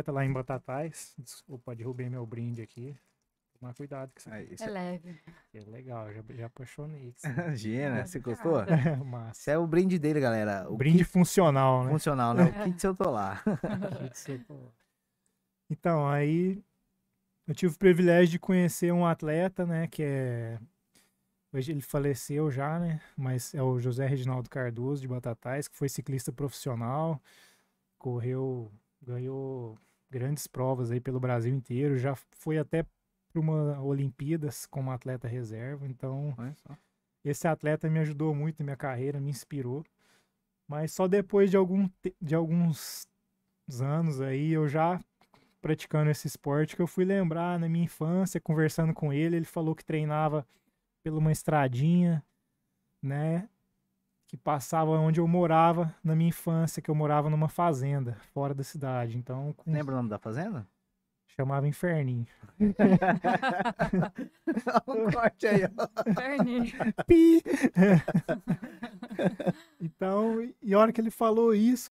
bicicleta lá em Batatais. Desculpa, derrubei meu brinde aqui. Tomar cuidado que é, isso É, leve. É legal, já, já apaixonei. Gina, você gostou? Isso é o brinde dele, galera. O brinde kit... funcional, né? Funcional, né? O é. kit eu tô lá. então, aí eu tive o privilégio de conhecer um atleta, né, que é Hoje ele faleceu já, né? Mas é o José Reginaldo Cardoso de Batatais, que foi ciclista profissional, correu, ganhou grandes provas aí pelo Brasil inteiro, já foi até para uma Olimpíadas como atleta reserva, então esse atleta me ajudou muito na minha carreira, me inspirou. Mas só depois de, algum, de alguns anos aí, eu já praticando esse esporte, que eu fui lembrar na minha infância, conversando com ele, ele falou que treinava pela uma estradinha, né? que passava onde eu morava na minha infância, que eu morava numa fazenda, fora da cidade. Então, com... Lembra o nome da fazenda? Chamava Inferninho. um corte aí, ó. Inferninho. Pi! então, e a hora que ele falou isso,